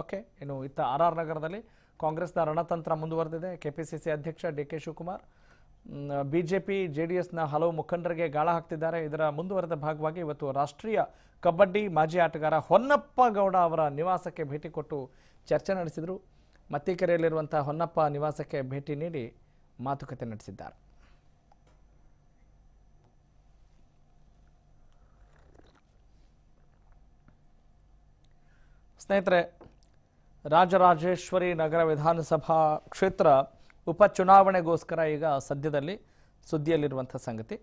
okay ಇನ್ನು ಇತ್ತ R R ನಗರದಲ್ಲಿ ಕಾಂಗ್ರೆಸ್ನ ರಣತಂತ್ರ ಮುಂದುವರೆದಿದೆ ಕೆ ಪಿ ಸಿ ಸಿ ಅಧ್ಯಕ್ಷ D K Shivakumar B J P J D ಎಸ್ನ ಹಲವು ಮುಖಂಡರಿಗೆ ಗಾಳ ಹಾಕ್ತಿದ್ದಾರೆ ಇದರ ಮುಂದುವರೆದ ಭಾಗವಾಗಿ ಇವತ್ತು ರಾಷ್ಟ್ರೀಯ ಕಬಡ್ಡಿ ಮಾಜಿ ಆಟಗಾರ ಹೊನ್ನಪ್ಪ ಗೌಡ ಅವರ ನಿವಾಸಕ್ಕೆ ಭೇಟಿ ಕೊಟ್ಟು ಚರ್ಚೆ ನಡೆಸಿದರು ಮತ್ತಿಕೆರೆಯಲ್ಲಿರುವಂಥ ಹೊನ್ನಪ್ಪ ನಿವಾಸಕ್ಕೆ ಭೇಟಿ ನೀಡಿ ಮಾತುಕತೆ ನಡೆಸಿದ್ದಾರೆ ಸ್ನೇಹಿತರೆ ರಾಜರಾಜೇಶ್ವರಿ ನಗರ ವಿಧಾನಸಭಾ ಕ್ಷೇತ್ರ ಉಪಚುನಾವಣೆಗೋಸ್ಕರ ಈಗ ಸದ್ಯದಲ್ಲಿ ಸುದ್ದಿಯಲ್ಲಿರುವಂಥ ಸಂಗತಿ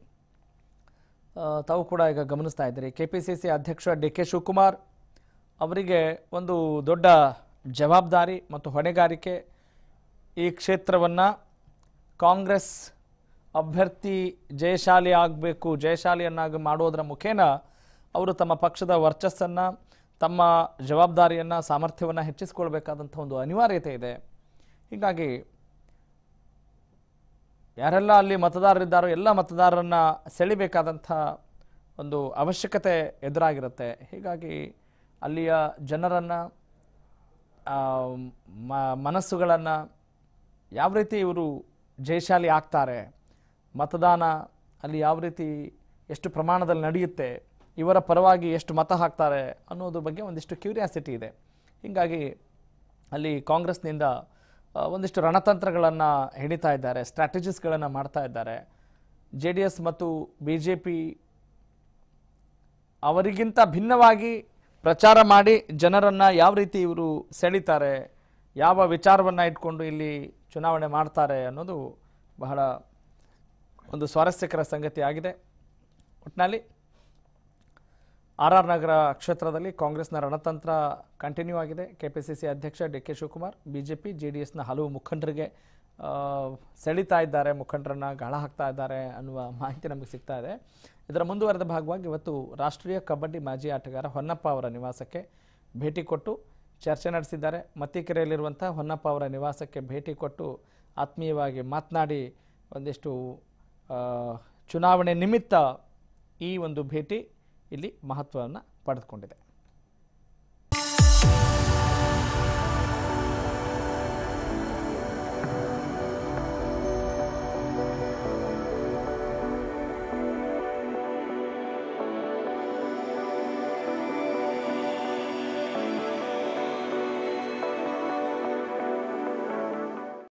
ತಾವು ಕೂಡ ಈಗ ಗಮನಿಸ್ತಾ ಇದ್ದೀರಿ ಕೆ ಪಿ ಸಿ ಸಿ ಅಧ್ಯಕ್ಷ ಡಿ ಕೆ ಶಿವಕುಮಾರ್ ಅವರಿಗೆ ಒಂದು ದೊಡ್ಡ ಜವಾಬ್ದಾರಿ ಮತ್ತು ಹೊಣೆಗಾರಿಕೆ ಈ ಕ್ಷೇತ್ರವನ್ನು ಕಾಂಗ್ರೆಸ್ ಅಭ್ಯರ್ಥಿ ಜಯಶಾಲಿ ಆಗಬೇಕು ಜಯಶಾಲಿಯನ್ನಾಗಿ ಮಾಡೋದರ ಮುಖೇನ ಅವರು ತಮ್ಮ ಪಕ್ಷದ ವರ್ಚಸ್ಸನ್ನು ತಮ್ಮ ಜವಾಬ್ದಾರಿಯನ್ನು ಸಾಮರ್ಥ್ಯವನ್ನು ಹೆಚ್ಚಿಸ್ಕೊಳ್ಬೇಕಾದಂಥ ಒಂದು ಅನಿವಾರ್ಯತೆ ಇದೆ ಹೀಗಾಗಿ ಯಾರೆಲ್ಲ ಅಲ್ಲಿ ಮತದಾರರಿದ್ದಾರೋ ಎಲ್ಲ ಮತದಾರರನ್ನು ಸೆಳಿಬೇಕಾದಂಥ ಒಂದು ಅವಶ್ಯಕತೆ ಎದುರಾಗಿರುತ್ತೆ ಹೀಗಾಗಿ ಅಲ್ಲಿಯ ಜನರನ್ನು ಮನಸ್ಸುಗಳನ್ನು ಯಾವ ರೀತಿ ಇವರು ಜಯಶಾಲಿ ಆಗ್ತಾರೆ ಮತದಾನ ಅಲ್ಲಿ ಯಾವ ರೀತಿ ಎಷ್ಟು ಪ್ರಮಾಣದಲ್ಲಿ ನಡೆಯುತ್ತೆ ಇವರ ಪರವಾಗಿ ಎಷ್ಟು ಮತ ಹಾಕ್ತಾರೆ ಅನ್ನೋದ್ರ ಬಗ್ಗೆ ಒಂದಿಷ್ಟು ಕ್ಯೂರಿಯಾಸಿಟಿ ಇದೆ ಹೀಗಾಗಿ ಅಲ್ಲಿ ಕಾಂಗ್ರೆಸ್ನಿಂದ ಒಂದಿಷ್ಟು ರಣತಂತ್ರಗಳನ್ನು ಹಿಡಿತಾ ಇದ್ದಾರೆ ಸ್ಟ್ರಾಟಜಿಸ್ಗಳನ್ನು ಮಾಡ್ತಾ ಇದ್ದಾರೆ ಜೆ ಡಿ ಎಸ್ ಮತ್ತು ಬಿ ಜೆ ಪಿ ಅವರಿಗಿಂತ ಭಿನ್ನವಾಗಿ ಪ್ರಚಾರ ಮಾಡಿ ಜನರನ್ನು ಯಾವ ರೀತಿ ಇವರು ಸೆಳೀತಾರೆ ಯಾವ ವಿಚಾರವನ್ನು ಇಟ್ಕೊಂಡು ಇಲ್ಲಿ ಚುನಾವಣೆ ಮಾಡ್ತಾರೆ ಅನ್ನೋದು ಬಹಳ ಒಂದು ಸ್ವಾರಸ್ಯಕರ ಸಂಗತಿ ಆಗಿದೆ ಒಟ್ನಲ್ಲಿ ಆರ್ ಆರ್ ನಗರ ಕ್ಷೇತ್ರದಲ್ಲಿ ಕಾಂಗ್ರೆಸ್ನ ರಣತಂತ್ರ ಕಂಟಿನ್ಯೂ ಆಗಿದೆ ಕೆಪಿಸಿಸಿ ಅಧ್ಯಕ್ಷ ಡಿ ಕೆ ಶಿವಕುಮಾರ್ ಬಿಜೆಪಿ ಎಸ್ನ ಹಲವು ಮುಖಂಡರಿಗೆ ಸೆಳಿತಾ ಇದ್ದಾರೆ ಮುಖಂಡರನ್ನ ಗಾಳ ಹಾಕ್ತಾ ಇದ್ದಾರೆ ಅನ್ನುವ ಮಾಹಿತಿ ನಮಗೆ ಸಿಗ್ತಾ ಇದೆ ಇದರ ಮುಂದುವರೆದ ಭಾಗವಾಗಿ ಇವತ್ತು ರಾಷ್ಟ್ರೀಯ ಕಬಡ್ಡಿ ಮಾಜಿ ಆಟಗಾರ ಹೊನ್ನಪ್ಪ ಅವರ ನಿವಾಸಕ್ಕೆ ಭೇಟಿ ಕೊಟ್ಟು ಚರ್ಚೆ ನಡೆಸಿದ್ದಾರೆ ಮತ್ತಿಕೆರೆಯಲ್ಲಿರುವಂಥ ಹೊನ್ನಪ್ಪ ಅವರ ನಿವಾಸಕ್ಕೆ ಭೇಟಿ ಕೊಟ್ಟು ಆತ್ಮೀಯವಾಗಿ ಮಾತನಾಡಿ ಒಂದಿಷ್ಟು ಚುನಾವಣೆ ನಿಮಿತ್ತ ಈ ಒಂದು ಭೇಟಿ ಇಲ್ಲಿ ಮಹತ್ವವನ್ನು ಪಡೆದುಕೊಂಡಿದೆ